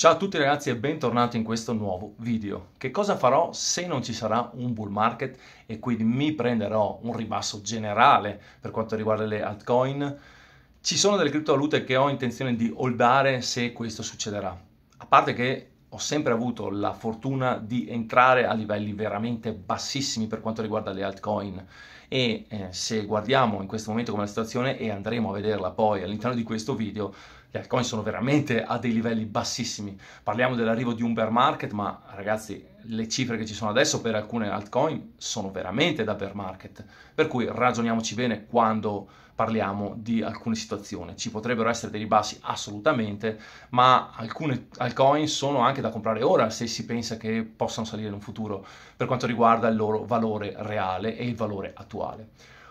Ciao a tutti ragazzi e bentornati in questo nuovo video. Che cosa farò se non ci sarà un bull market e quindi mi prenderò un ribasso generale per quanto riguarda le altcoin? Ci sono delle criptovalute che ho intenzione di holdare se questo succederà. A parte che ho sempre avuto la fortuna di entrare a livelli veramente bassissimi per quanto riguarda le altcoin e eh, se guardiamo in questo momento come la situazione e andremo a vederla poi all'interno di questo video gli altcoin sono veramente a dei livelli bassissimi. Parliamo dell'arrivo di un bear market, ma ragazzi, le cifre che ci sono adesso per alcune altcoin sono veramente da bear market. Per cui ragioniamoci bene quando parliamo di alcune situazioni. Ci potrebbero essere dei ribassi assolutamente, ma alcune altcoin sono anche da comprare ora se si pensa che possano salire in un futuro per quanto riguarda il loro valore reale e il valore attuale.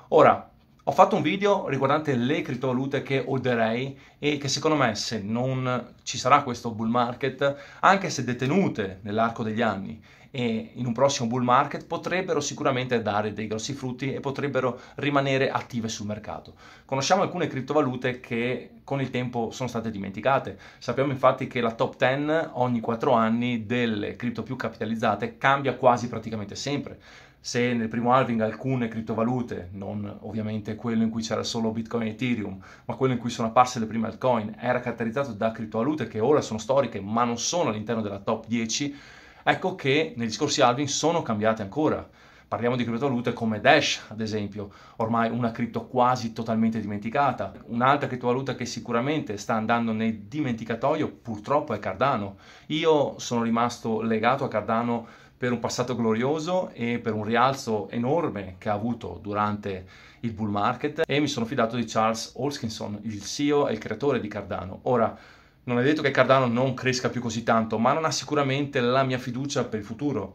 Ora, ho fatto un video riguardante le criptovalute che odierei e che secondo me se non ci sarà questo bull market, anche se detenute nell'arco degli anni e in un prossimo bull market potrebbero sicuramente dare dei grossi frutti e potrebbero rimanere attive sul mercato. Conosciamo alcune criptovalute che con il tempo sono state dimenticate. Sappiamo infatti che la top 10 ogni 4 anni delle cripto più capitalizzate cambia quasi praticamente sempre se nel primo halving alcune criptovalute, non ovviamente quello in cui c'era solo Bitcoin e Ethereum, ma quello in cui sono apparse le prime altcoin, era caratterizzato da criptovalute che ora sono storiche ma non sono all'interno della top 10, ecco che negli scorsi halving sono cambiate ancora. Parliamo di criptovalute come Dash, ad esempio, ormai una cripto quasi totalmente dimenticata. Un'altra criptovaluta che sicuramente sta andando nel dimenticatoio purtroppo è Cardano. Io sono rimasto legato a Cardano per un passato glorioso e per un rialzo enorme che ha avuto durante il bull market e mi sono fidato di Charles Holskinson, il CEO e il creatore di Cardano. Ora, non è detto che Cardano non cresca più così tanto, ma non ha sicuramente la mia fiducia per il futuro.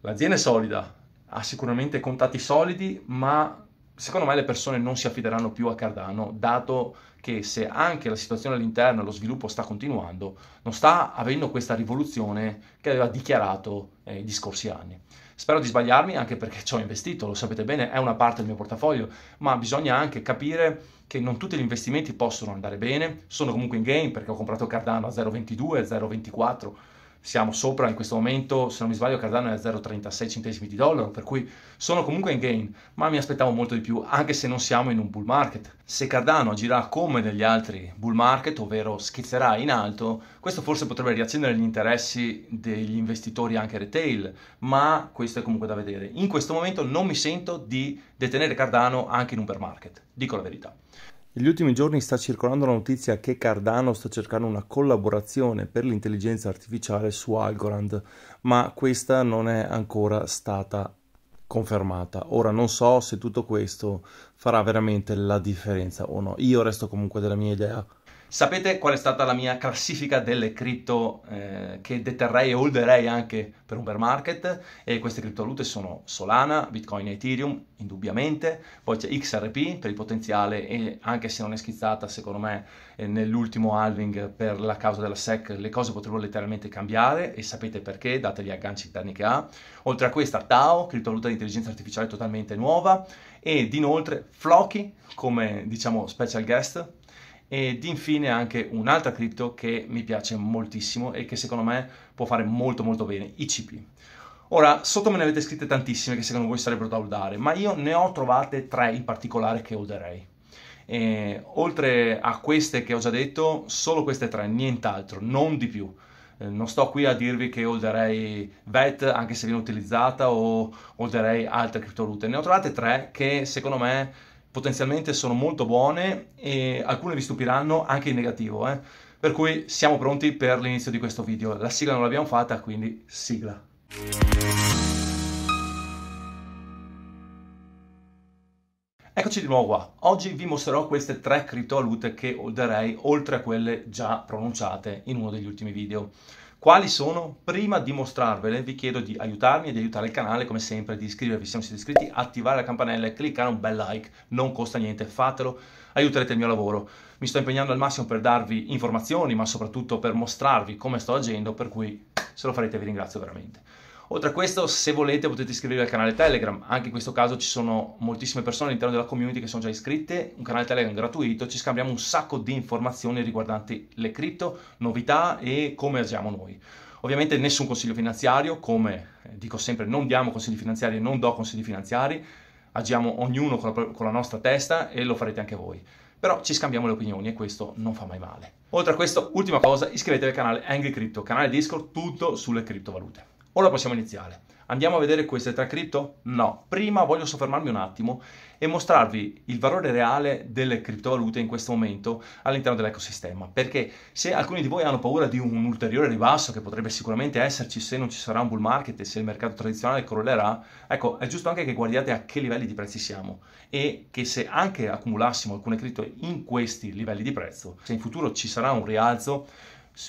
L'azienda è solida, ha sicuramente contatti solidi, ma secondo me le persone non si affideranno più a Cardano, dato che se anche la situazione all'interno, e lo sviluppo sta continuando, non sta avendo questa rivoluzione che aveva dichiarato eh, gli scorsi anni. Spero di sbagliarmi anche perché ci ho investito, lo sapete bene, è una parte del mio portafoglio, ma bisogna anche capire che non tutti gli investimenti possono andare bene, sono comunque in game perché ho comprato Cardano a 0,22, 0,24 siamo sopra in questo momento, se non mi sbaglio Cardano è a 0,36 centesimi di dollaro, per cui sono comunque in gain, ma mi aspettavo molto di più, anche se non siamo in un bull market. Se Cardano agirà come negli altri bull market, ovvero schizzerà in alto, questo forse potrebbe riaccendere gli interessi degli investitori anche retail, ma questo è comunque da vedere. In questo momento non mi sento di detenere Cardano anche in un bear market, dico la verità. Negli ultimi giorni sta circolando la notizia che Cardano sta cercando una collaborazione per l'intelligenza artificiale su Algorand, ma questa non è ancora stata confermata. Ora non so se tutto questo farà veramente la differenza o no. Io resto comunque della mia idea Sapete qual è stata la mia classifica delle cripto eh, che deterrei e holderei anche per un bear market? E queste criptovalute sono Solana, Bitcoin e Ethereum, indubbiamente. Poi c'è XRP per il potenziale e anche se non è schizzata, secondo me, eh, nell'ultimo halving per la causa della SEC le cose potrebbero letteralmente cambiare e sapete perché, date gli agganci interni che ha. Oltre a questa, DAO, criptovaluta di intelligenza artificiale totalmente nuova ed inoltre Flocky come diciamo special guest ed infine anche un'altra cripto che mi piace moltissimo e che secondo me può fare molto molto bene, ICP. Ora, sotto me ne avete scritte tantissime che secondo voi sarebbero da holdare, ma io ne ho trovate tre in particolare che holderei. E, oltre a queste che ho già detto, solo queste tre, nient'altro, non di più. Eh, non sto qui a dirvi che holderei VET anche se viene utilizzata o holderei altre criptovalute. Ne ho trovate tre che secondo me potenzialmente sono molto buone e alcune vi stupiranno anche in negativo, eh? per cui siamo pronti per l'inizio di questo video. La sigla non l'abbiamo fatta, quindi sigla. Eccoci di nuovo qua. Oggi vi mostrerò queste tre criptovalute che holderei oltre a quelle già pronunciate in uno degli ultimi video. Quali sono? Prima di mostrarvele vi chiedo di aiutarmi e di aiutare il canale come sempre, di iscrivervi se non siete iscritti, attivare la campanella e cliccare un bel like, non costa niente, fatelo, aiuterete il mio lavoro. Mi sto impegnando al massimo per darvi informazioni ma soprattutto per mostrarvi come sto agendo per cui se lo farete vi ringrazio veramente. Oltre a questo, se volete potete iscrivervi al canale Telegram, anche in questo caso ci sono moltissime persone all'interno della community che sono già iscritte, un canale Telegram gratuito, ci scambiamo un sacco di informazioni riguardanti le cripto, novità e come agiamo noi. Ovviamente nessun consiglio finanziario, come eh, dico sempre non diamo consigli finanziari, e non do consigli finanziari, agiamo ognuno con la, con la nostra testa e lo farete anche voi però ci scambiamo le opinioni e questo non fa mai male. Oltre a questo, ultima cosa, iscrivetevi al canale Angry Crypto, canale Discord, tutto sulle criptovalute. Ora possiamo iniziare. Andiamo a vedere queste tre cripto? No, prima voglio soffermarmi un attimo e mostrarvi il valore reale delle criptovalute in questo momento all'interno dell'ecosistema, perché se alcuni di voi hanno paura di un ulteriore ribasso che potrebbe sicuramente esserci se non ci sarà un bull market e se il mercato tradizionale crollerà, ecco, è giusto anche che guardiate a che livelli di prezzi siamo e che se anche accumulassimo alcune cripto in questi livelli di prezzo, se in futuro ci sarà un rialzo,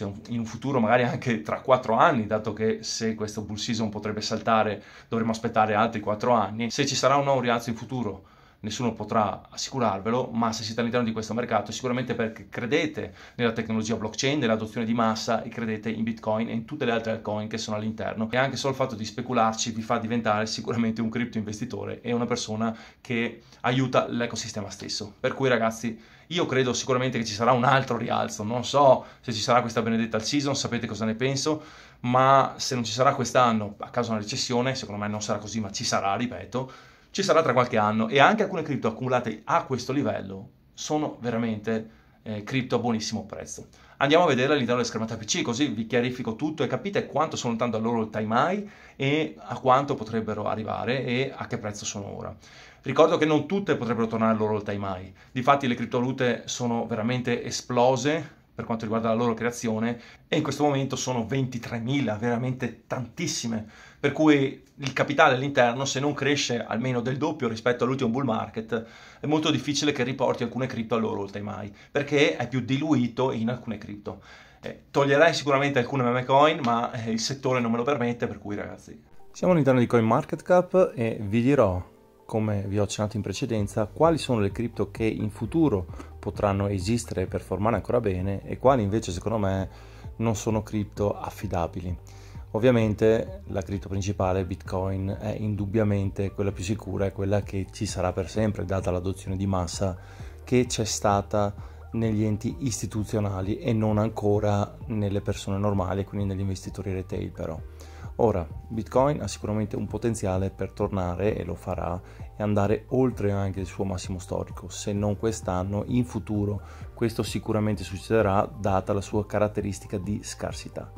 un, in un futuro magari anche tra quattro anni, dato che se questo bull season potrebbe saltare dovremmo aspettare altri quattro anni, se ci sarà un nuovo rialzo in futuro nessuno potrà assicurarvelo, ma se siete all'interno di questo mercato è sicuramente perché credete nella tecnologia blockchain, nell'adozione di massa e credete in Bitcoin e in tutte le altre coin che sono all'interno e anche solo il fatto di specularci vi fa diventare sicuramente un cripto investitore e una persona che aiuta l'ecosistema stesso. Per cui ragazzi, io credo sicuramente che ci sarà un altro rialzo, non so se ci sarà questa benedetta season, sapete cosa ne penso, ma se non ci sarà quest'anno a causa di una recessione, secondo me non sarà così, ma ci sarà, ripeto ci sarà tra qualche anno e anche alcune cripto accumulate a questo livello sono veramente eh, cripto a buonissimo prezzo. Andiamo a vedere all'interno della schermata PC così vi chiarifico tutto e capite quanto sono tanto al loro time high e a quanto potrebbero arrivare e a che prezzo sono ora. Ricordo che non tutte potrebbero tornare al loro time high, difatti le criptovalute sono veramente esplose per quanto riguarda la loro creazione e in questo momento sono 23.000, veramente tantissime per cui il capitale all'interno, se non cresce almeno del doppio rispetto all'ultimo bull market, è molto difficile che riporti alcune cripto al loro all time high, perché è più diluito in alcune cripto. Eh, toglierei sicuramente alcune meme coin, ma eh, il settore non me lo permette, per cui ragazzi... Siamo all'interno di CoinMarketCap e vi dirò, come vi ho accennato in precedenza, quali sono le cripto che in futuro potranno esistere e performare ancora bene e quali invece secondo me non sono cripto affidabili. Ovviamente la cripto principale, Bitcoin, è indubbiamente quella più sicura e quella che ci sarà per sempre, data l'adozione di massa che c'è stata negli enti istituzionali e non ancora nelle persone normali, quindi negli investitori retail però. Ora, Bitcoin ha sicuramente un potenziale per tornare, e lo farà, e andare oltre anche il suo massimo storico, se non quest'anno, in futuro. Questo sicuramente succederà data la sua caratteristica di scarsità.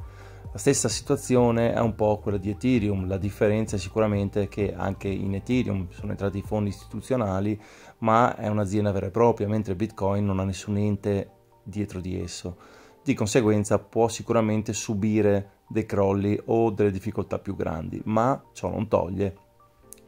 La stessa situazione è un po' quella di Ethereum, la differenza è sicuramente che anche in Ethereum sono entrati fondi istituzionali, ma è un'azienda vera e propria, mentre Bitcoin non ha nessun ente dietro di esso. Di conseguenza può sicuramente subire dei crolli o delle difficoltà più grandi, ma ciò non toglie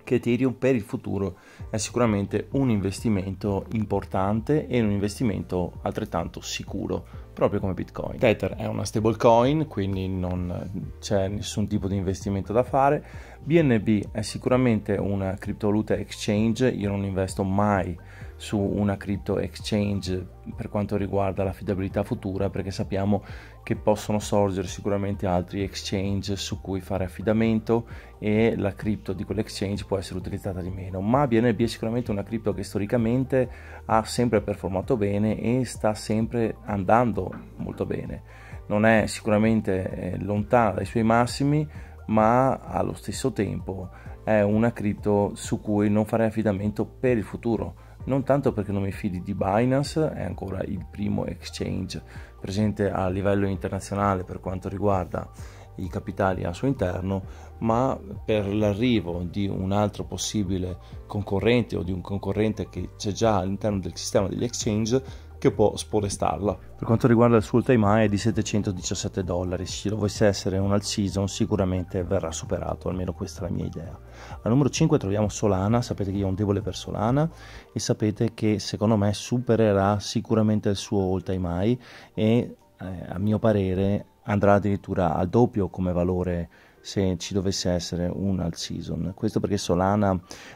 che Ethereum per il futuro è sicuramente un investimento importante e un investimento altrettanto sicuro, proprio come Bitcoin. Tether è una stablecoin, quindi non c'è nessun tipo di investimento da fare. BNB è sicuramente una criptovaluta exchange, io non investo mai su una crypto exchange per quanto riguarda l'affidabilità futura perché sappiamo che possono sorgere sicuramente altri exchange su cui fare affidamento e la crypto di quell'exchange può essere utilizzata di meno ma BNB è sicuramente una crypto che storicamente ha sempre performato bene e sta sempre andando molto bene non è sicuramente eh, lontana dai suoi massimi ma allo stesso tempo è una cripto su cui non fare affidamento per il futuro non tanto perché non mi fidi di Binance, è ancora il primo exchange presente a livello internazionale per quanto riguarda i capitali al suo interno, ma per l'arrivo di un altro possibile concorrente o di un concorrente che c'è già all'interno del sistema degli exchange che può sporestarla. Per quanto riguarda il suo time high è di 717 dollari, se lo volesse essere un all season sicuramente verrà superato, almeno questa è la mia idea. Al numero 5 troviamo Solana, sapete che io ho un debole per Solana e sapete che secondo me supererà sicuramente il suo all time high e eh, a mio parere andrà addirittura al doppio come valore se ci dovesse essere un all season. Questo perché Solana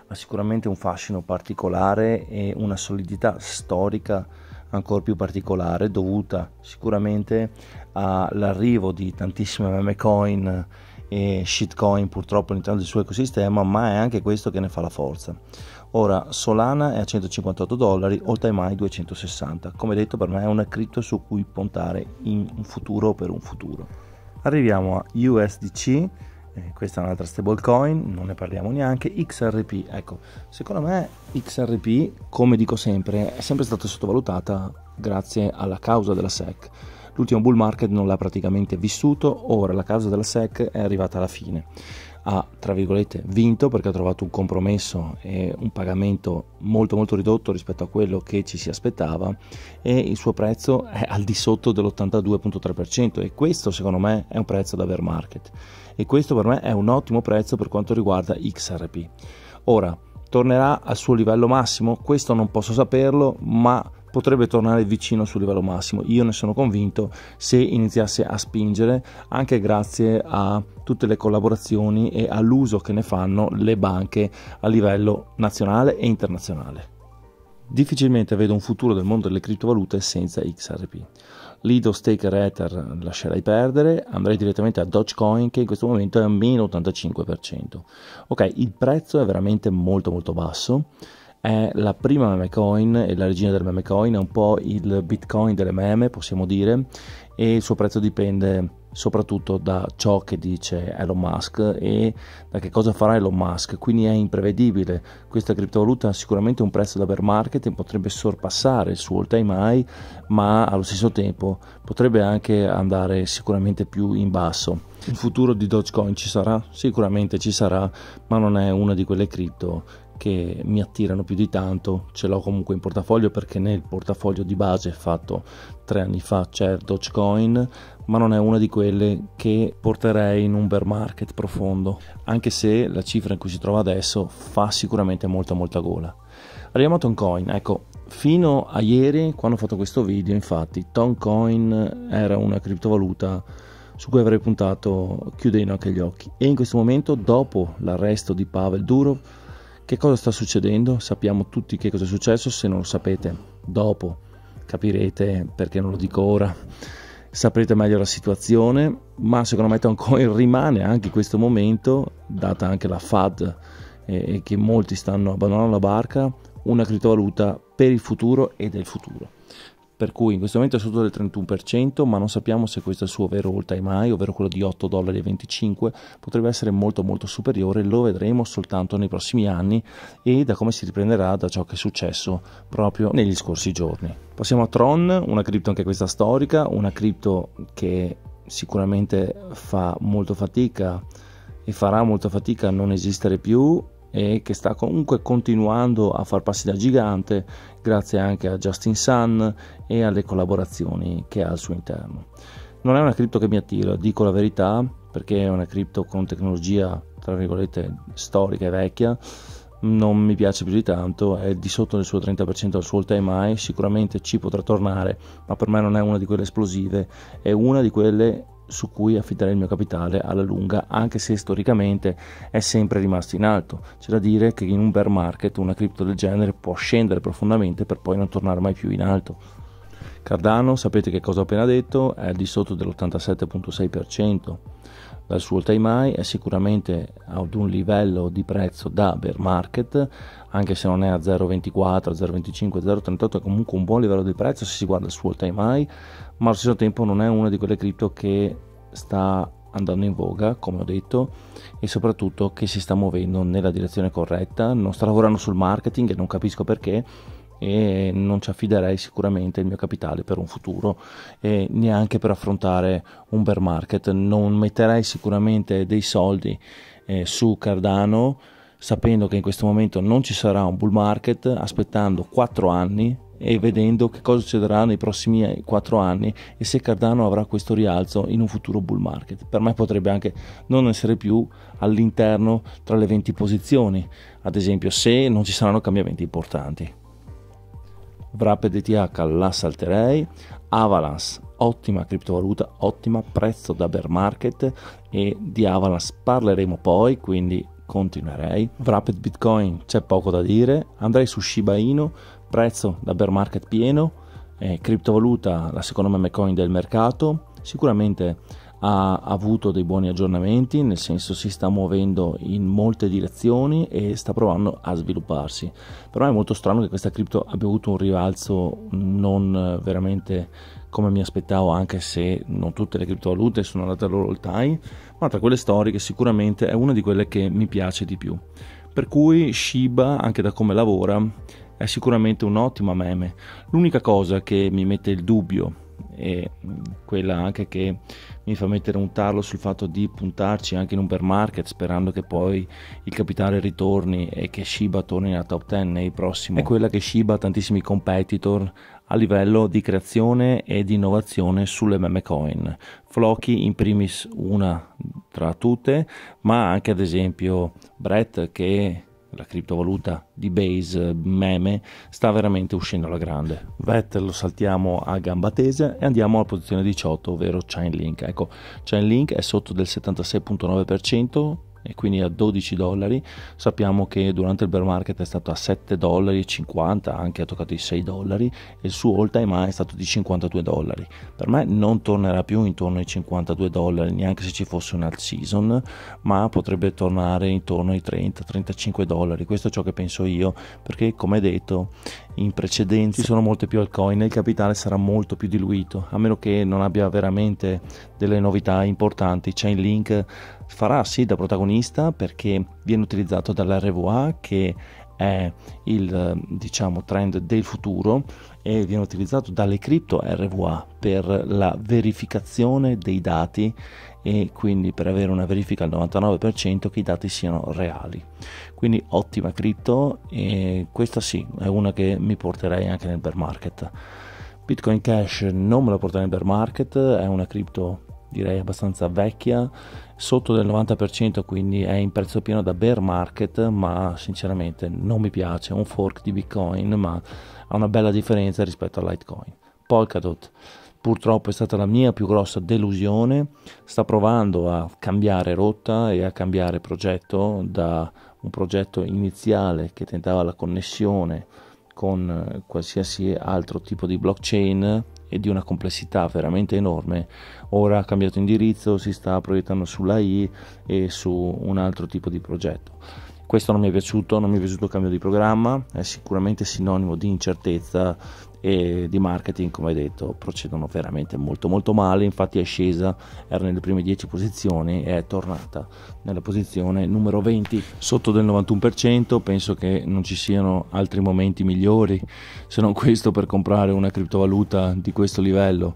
ha sicuramente un fascino particolare e una solidità storica ancora più particolare dovuta sicuramente all'arrivo di tantissime meme coin e shitcoin purtroppo all'interno del suo ecosistema, ma è anche questo che ne fa la forza. Ora Solana è a 158 dollari, oltre mai 260. Come detto per me è una cripto su cui puntare in un futuro per un futuro. Arriviamo a USDC eh, questa è un'altra stablecoin, non ne parliamo neanche, XRP, ecco, secondo me XRP, come dico sempre, è sempre stata sottovalutata grazie alla causa della SEC. L'ultimo bull market non l'ha praticamente vissuto, ora la causa della SEC è arrivata alla fine ha, tra virgolette, vinto perché ha trovato un compromesso e un pagamento molto molto ridotto rispetto a quello che ci si aspettava e il suo prezzo è al di sotto dell'82.3% e questo secondo me è un prezzo da bear market e questo per me è un ottimo prezzo per quanto riguarda XRP. Ora, tornerà al suo livello massimo? Questo non posso saperlo, ma potrebbe tornare vicino sul livello massimo. Io ne sono convinto se iniziasse a spingere anche grazie a tutte le collaborazioni e all'uso che ne fanno le banche a livello nazionale e internazionale. Difficilmente vedo un futuro del mondo delle criptovalute senza XRP. Lido, Staker, Ether lascerai perdere, andrei direttamente a Dogecoin che in questo momento è a meno 85%. Ok, il prezzo è veramente molto molto basso è la prima meme coin e la regina del meme coin, è un po' il bitcoin delle meme, possiamo dire, e il suo prezzo dipende soprattutto da ciò che dice Elon Musk e da che cosa farà Elon Musk, quindi è imprevedibile. Questa criptovaluta ha sicuramente un prezzo da bear market e potrebbe sorpassare il suo all time high, ma allo stesso tempo potrebbe anche andare sicuramente più in basso. Il futuro di Dogecoin ci sarà? Sicuramente ci sarà, ma non è una di quelle cripto che mi attirano più di tanto, ce l'ho comunque in portafoglio perché nel portafoglio di base fatto tre anni fa c'è Dogecoin, ma non è una di quelle che porterei in un bear market profondo, anche se la cifra in cui si trova adesso fa sicuramente molta molta gola. Arriviamo a Toncoin, ecco, fino a ieri quando ho fatto questo video infatti Toncoin era una criptovaluta su cui avrei puntato chiudendo anche gli occhi e in questo momento dopo l'arresto di Pavel Durov che cosa sta succedendo? Sappiamo tutti che cosa è successo, se non lo sapete, dopo capirete perché non lo dico ora. Saprete meglio la situazione, ma secondo me Toncoin rimane anche in questo momento, data anche la FAD eh, e eh, che molti stanno abbandonando la barca, una criptovaluta per il futuro e del futuro per cui in questo momento è sotto del 31%, ma non sappiamo se questo è il suo vero all time high, ovvero quello di 8 dollari, e 25, potrebbe essere molto molto superiore, lo vedremo soltanto nei prossimi anni e da come si riprenderà da ciò che è successo proprio negli scorsi giorni. Passiamo a Tron, una cripto anche questa storica, una cripto che sicuramente fa molto fatica e farà molta fatica a non esistere più e che sta comunque continuando a far passi da gigante grazie anche a Justin Sun e alle collaborazioni che ha al suo interno. Non è una cripto che mi attira, dico la verità, perché è una cripto con tecnologia tra virgolette storica e vecchia, non mi piace più di tanto, è di sotto del suo 30% al suo all time sicuramente ci potrà tornare, ma per me non è una di quelle esplosive, è una di quelle su cui affidare il mio capitale alla lunga, anche se storicamente è sempre rimasto in alto. C'è da dire che in un bear market una cripto del genere può scendere profondamente per poi non tornare mai più in alto. Cardano, sapete che cosa ho appena detto, è al di sotto dell'87.6% dal suo time high, è sicuramente ad un livello di prezzo da bear market, anche se non è a 0,24, 0,25, 0,38, è comunque un buon livello di prezzo se si guarda il suo time high, ma allo stesso tempo non è una di quelle cripto che sta andando in voga, come ho detto, e soprattutto che si sta muovendo nella direzione corretta, non sta lavorando sul marketing e non capisco perché e non ci affiderei sicuramente il mio capitale per un futuro e neanche per affrontare un bear market, non metterei sicuramente dei soldi eh, su Cardano sapendo che in questo momento non ci sarà un bull market, aspettando 4 anni e vedendo che cosa succederà nei prossimi 4 eh, anni e se Cardano avrà questo rialzo in un futuro bull market. Per me potrebbe anche non essere più all'interno tra le 20 posizioni, ad esempio se non ci saranno cambiamenti importanti. Wrap ETH la salterei, Avalanche ottima criptovaluta, ottima prezzo da bear market e di Avalanche parleremo poi, quindi continuerei. Wrapped Bitcoin c'è poco da dire, andrei su Shiba Inu prezzo da bear market pieno, eh, criptovaluta la seconda meme coin del mercato, sicuramente ha avuto dei buoni aggiornamenti, nel senso si sta muovendo in molte direzioni e sta provando a svilupparsi. Però è molto strano che questa cripto abbia avuto un rivalzo non veramente come mi aspettavo, anche se non tutte le criptovalute sono andate al loro all time, ma tra quelle storiche sicuramente è una di quelle che mi piace di più. Per cui Shiba, anche da come lavora, è sicuramente un'ottima meme. L'unica cosa che mi mette il dubbio e quella anche che mi fa mettere un tarlo sul fatto di puntarci anche in un bear market sperando che poi il capitale ritorni e che Shiba torni nella top 10 nei prossimi è quella che Shiba ha tantissimi competitor a livello di creazione e di innovazione sulle meme coin Floki in primis una tra tutte ma anche ad esempio Brett che la criptovaluta di base meme sta veramente uscendo alla grande. Vettel lo saltiamo a gamba tesa e andiamo alla posizione 18, ovvero Chainlink. Ecco, Chainlink è sotto del 76.9%, e quindi a 12 dollari sappiamo che durante il bear market è stato a 7 dollari e 50 anche ha toccato i 6 dollari e il suo all time high è stato di 52 dollari per me non tornerà più intorno ai 52 dollari neanche se ci fosse un alt season ma potrebbe tornare intorno ai 30 35 dollari questo è ciò che penso io perché come detto in precedenza ci sono molte più altcoin e il capitale sarà molto più diluito, a meno che non abbia veramente delle novità importanti. Chainlink farà sì da protagonista perché viene utilizzato dall'RVA che è il diciamo, trend del futuro e viene utilizzato dalle cripto RVA per la verificazione dei dati e quindi per avere una verifica al 99% che i dati siano reali. Quindi ottima cripto e questa sì è una che mi porterei anche nel bear market. Bitcoin Cash non me la porterei nel bear market, è una cripto direi abbastanza vecchia, sotto del 90%, quindi è in prezzo pieno da bear market, ma sinceramente non mi piace, è un fork di Bitcoin, ma ha una bella differenza rispetto a Litecoin. Polkadot purtroppo è stata la mia più grossa delusione, sta provando a cambiare rotta e a cambiare progetto da un progetto iniziale che tentava la connessione con eh, qualsiasi altro tipo di blockchain e di una complessità veramente enorme. Ora ha cambiato indirizzo, si sta proiettando sull'AI e su un altro tipo di progetto. Questo non mi è piaciuto, non mi è piaciuto il cambio di programma, è sicuramente sinonimo di incertezza e di marketing come detto procedono veramente molto molto male infatti è scesa era nelle prime 10 posizioni e è tornata nella posizione numero 20 sotto del 91% penso che non ci siano altri momenti migliori se non questo per comprare una criptovaluta di questo livello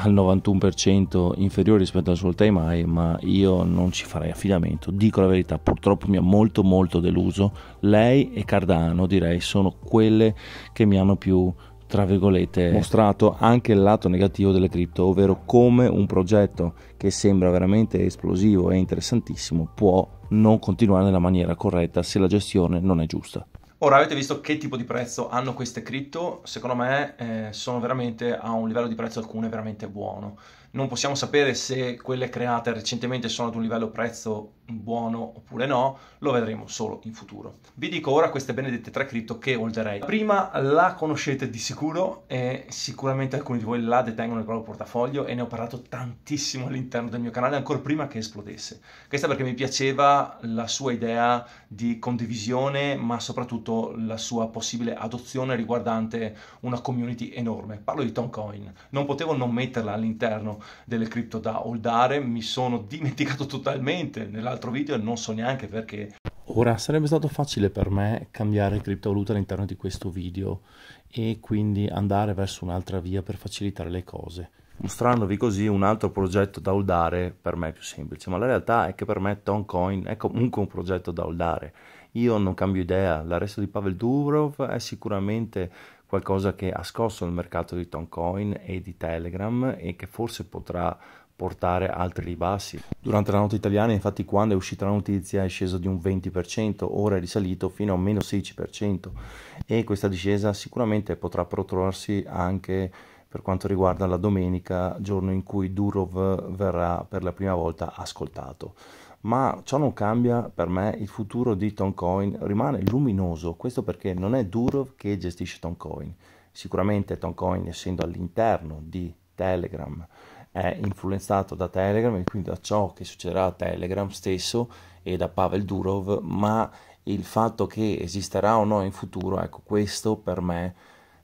al 91% inferiore rispetto al suo time high, ma io non ci farei affidamento. Dico la verità, purtroppo mi ha molto molto deluso. Lei e Cardano, direi, sono quelle che mi hanno più tra virgolette mostrato anche il lato negativo delle cripto, ovvero come un progetto che sembra veramente esplosivo e interessantissimo può non continuare nella maniera corretta se la gestione non è giusta. Ora avete visto che tipo di prezzo hanno queste cripto? Secondo me eh, sono veramente a un livello di prezzo alcune veramente buono. Non possiamo sapere se quelle create recentemente sono ad un livello prezzo buono oppure no, lo vedremo solo in futuro. Vi dico ora queste benedette tre cripto che holderei. La prima la conoscete di sicuro e sicuramente alcuni di voi la detengono nel proprio portafoglio e ne ho parlato tantissimo all'interno del mio canale ancora prima che esplodesse. Questa perché mi piaceva la sua idea di condivisione ma soprattutto la sua possibile adozione riguardante una community enorme. Parlo di Toncoin. Non potevo non metterla all'interno delle cripto da holdare, mi sono dimenticato totalmente nella l'altro video e non so neanche perché. Ora, sarebbe stato facile per me cambiare criptovaluta all'interno di questo video e quindi andare verso un'altra via per facilitare le cose. Mostrandovi così un altro progetto da holdare per me è più semplice, ma la realtà è che per me Toncoin è comunque un progetto da holdare. Io non cambio idea, l'arresto di Pavel Dubrov è sicuramente qualcosa che ha scosso il mercato di Toncoin e di Telegram e che forse potrà portare altri ribassi. Durante la notte italiana, infatti, quando è uscita la notizia è sceso di un 20%, ora è risalito fino a meno 16% e questa discesa sicuramente potrà protrarsi anche per quanto riguarda la domenica, giorno in cui Durov verrà per la prima volta ascoltato. Ma ciò non cambia per me, il futuro di Toncoin rimane luminoso, questo perché non è Durov che gestisce Toncoin. Sicuramente Toncoin, essendo all'interno di Telegram, è influenzato da Telegram e quindi da ciò che succederà a Telegram stesso e da Pavel Durov, ma il fatto che esisterà o no in futuro, ecco questo per me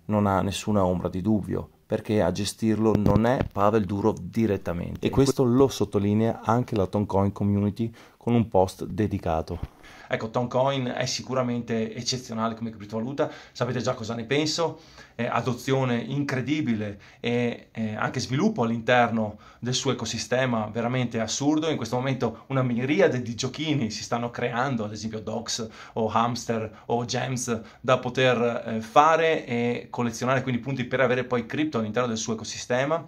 non ha nessuna ombra di dubbio perché a gestirlo non è Pavel Durov direttamente e questo lo sottolinea anche la Toncoin Community con un post dedicato. Ecco, Toncoin è sicuramente eccezionale come criptovaluta, sapete già cosa ne penso, è adozione incredibile e eh, anche sviluppo all'interno del suo ecosistema veramente assurdo. In questo momento una miriade di giochini si stanno creando, ad esempio Docs o Hamster o Gems da poter eh, fare e collezionare quindi punti per avere poi cripto all'interno del suo ecosistema.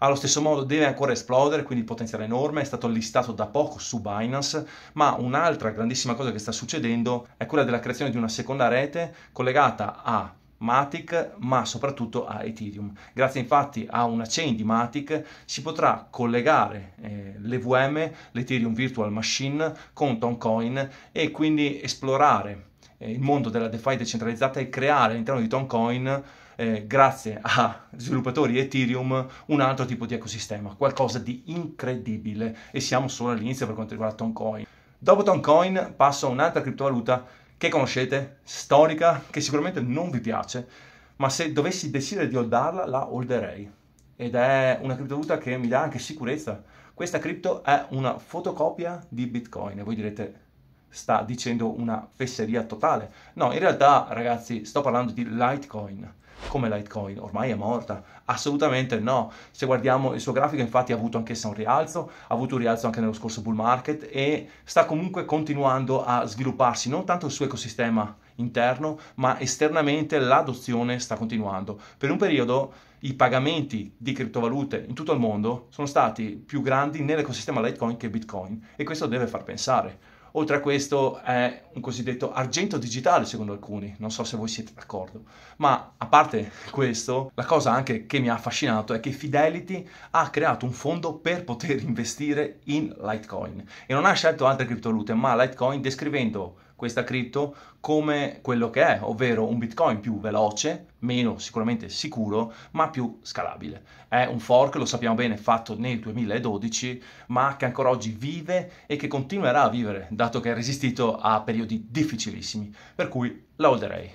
Allo stesso modo deve ancora esplodere, quindi il potenziale è enorme, è stato listato da poco su Binance, ma un'altra grandissima cosa che sta succedendo è quella della creazione di una seconda rete collegata a Matic, ma soprattutto a Ethereum. Grazie infatti a una chain di Matic si potrà collegare eh, l'EVM, l'Ethereum Virtual Machine, con Toncoin e quindi esplorare eh, il mondo della DeFi decentralizzata e creare all'interno di Toncoin eh, grazie a sviluppatori Ethereum, un altro tipo di ecosistema, qualcosa di incredibile e siamo solo all'inizio per quanto riguarda Toncoin. Dopo Toncoin passo a un'altra criptovaluta che conoscete, storica, che sicuramente non vi piace, ma se dovessi decidere di holdarla, la holderei. Ed è una criptovaluta che mi dà anche sicurezza. Questa cripto è una fotocopia di Bitcoin e voi direte sta dicendo una fesseria totale. No, in realtà ragazzi sto parlando di Litecoin come Litecoin, ormai è morta, assolutamente no. Se guardiamo il suo grafico infatti ha avuto anch'essa un rialzo, ha avuto un rialzo anche nello scorso bull market e sta comunque continuando a svilupparsi, non tanto il suo ecosistema interno, ma esternamente l'adozione sta continuando. Per un periodo i pagamenti di criptovalute in tutto il mondo sono stati più grandi nell'ecosistema Litecoin che Bitcoin e questo deve far pensare. Oltre a questo è un cosiddetto argento digitale secondo alcuni, non so se voi siete d'accordo, ma a parte questo, la cosa anche che mi ha affascinato è che Fidelity ha creato un fondo per poter investire in Litecoin e non ha scelto altre criptovalute, ma Litecoin descrivendo questa cripto come quello che è, ovvero un Bitcoin più veloce, meno sicuramente sicuro, ma più scalabile. È un fork, lo sappiamo bene, fatto nel 2012, ma che ancora oggi vive e che continuerà a vivere, dato che ha resistito a periodi difficilissimi, per cui la holderei.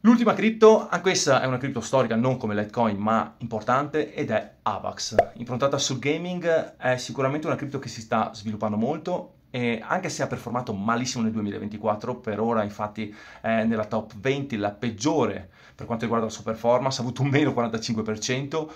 L'ultima cripto, anche questa è una cripto storica, non come Litecoin, ma importante, ed è AVAX. Improntata sul gaming, è sicuramente una cripto che si sta sviluppando molto e anche se ha performato malissimo nel 2024, per ora infatti è nella top 20 la peggiore per quanto riguarda la sua performance, ha avuto un meno 45%,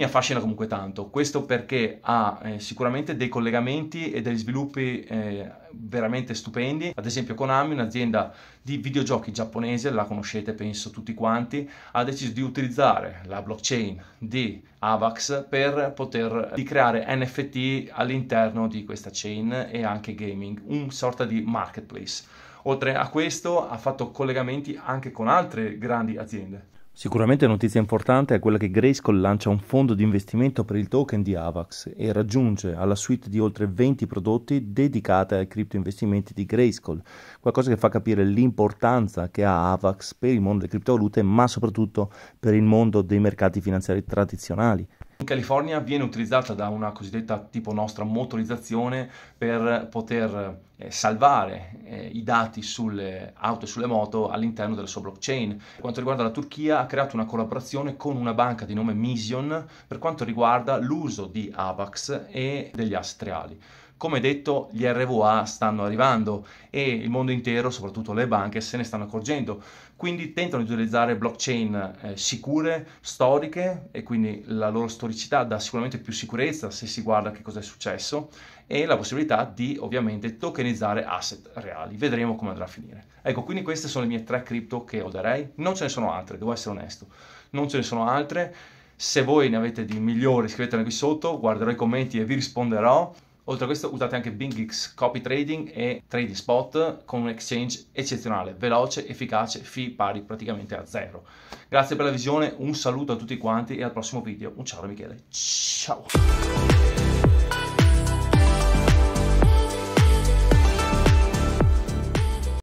mi affascina comunque tanto. Questo perché ha eh, sicuramente dei collegamenti e degli sviluppi eh, veramente stupendi. Ad esempio, Konami, un'azienda di videogiochi giapponese, la conoscete penso tutti quanti, ha deciso di utilizzare la blockchain di Avax per poter creare NFT all'interno di questa chain e anche gaming, un sorta di marketplace. Oltre a questo, ha fatto collegamenti anche con altre grandi aziende. Sicuramente notizia importante è quella che Grayscale lancia un fondo di investimento per il token di AVAX e raggiunge alla suite di oltre 20 prodotti dedicati ai criptoinvestimenti di Grayscale, qualcosa che fa capire l'importanza che ha AVAX per il mondo delle criptovalute ma soprattutto per il mondo dei mercati finanziari tradizionali. In California viene utilizzata da una cosiddetta tipo nostra motorizzazione per poter eh, salvare eh, i dati sulle auto e sulle moto all'interno della sua blockchain. Per quanto riguarda la Turchia, ha creato una collaborazione con una banca di nome Mision per quanto riguarda l'uso di AVAX e degli asset reali. Come detto, gli RVA stanno arrivando e il mondo intero, soprattutto le banche, se ne stanno accorgendo. Quindi tentano di utilizzare blockchain eh, sicure, storiche e quindi la loro storicità dà sicuramente più sicurezza se si guarda che cosa è successo e la possibilità di ovviamente tokenizzare asset reali. Vedremo come andrà a finire. Ecco, quindi queste sono le mie tre cripto che oderei. Non ce ne sono altre, devo essere onesto. Non ce ne sono altre. Se voi ne avete di migliori scrivetele qui sotto, guarderò i commenti e vi risponderò. Oltre a questo usate anche BingX Copy Trading e Trading Spot con un exchange eccezionale, veloce, efficace, fee pari praticamente a zero. Grazie per la visione, un saluto a tutti quanti e al prossimo video. Un ciao da Michele, ciao!